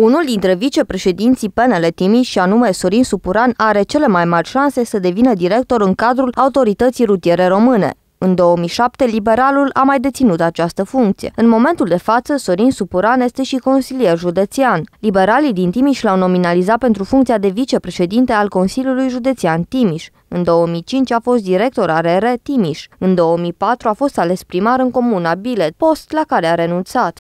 Unul dintre vicepreședinții PNL Timiș, și anume Sorin Supuran, are cele mai mari șanse să devină director în cadrul autorității rutiere române. În 2007, liberalul a mai deținut această funcție. În momentul de față, Sorin Supuran este și consilier județean. Liberalii din Timiș l-au nominalizat pentru funcția de vicepreședinte al Consiliului Județean Timiș. În 2005 a fost director RR Timiș. În 2004 a fost ales primar în comuna Bilet, post la care a renunțat.